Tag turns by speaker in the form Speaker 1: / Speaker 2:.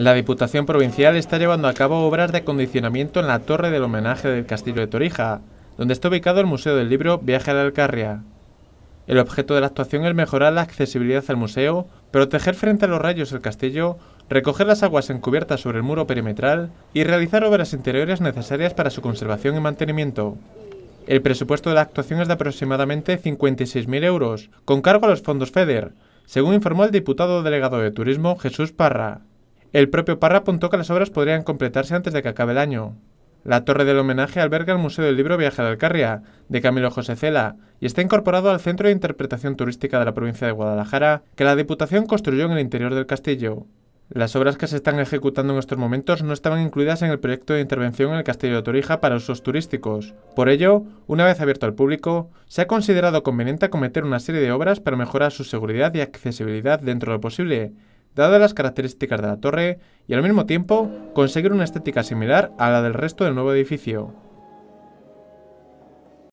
Speaker 1: La Diputación Provincial está llevando a cabo obras de acondicionamiento en la torre del homenaje del Castillo de Torija, donde está ubicado el Museo del Libro Viaje a la Alcarria. El objeto de la actuación es mejorar la accesibilidad al museo, proteger frente a los rayos el castillo, recoger las aguas encubiertas sobre el muro perimetral y realizar obras interiores necesarias para su conservación y mantenimiento. El presupuesto de la actuación es de aproximadamente 56.000 euros, con cargo a los fondos FEDER, según informó el diputado delegado de Turismo Jesús Parra. El propio Parra apuntó que las obras podrían completarse antes de que acabe el año. La torre del homenaje alberga el Museo del Libro Viaje de Alcarria, de Camilo José Cela, y está incorporado al Centro de Interpretación Turística de la provincia de Guadalajara, que la Diputación construyó en el interior del castillo. Las obras que se están ejecutando en estos momentos no estaban incluidas en el proyecto de intervención en el Castillo de Torija para usos turísticos. Por ello, una vez abierto al público, se ha considerado conveniente acometer una serie de obras para mejorar su seguridad y accesibilidad dentro de lo posible, dadas las características de la torre y al mismo tiempo conseguir una estética similar a la del resto del nuevo edificio.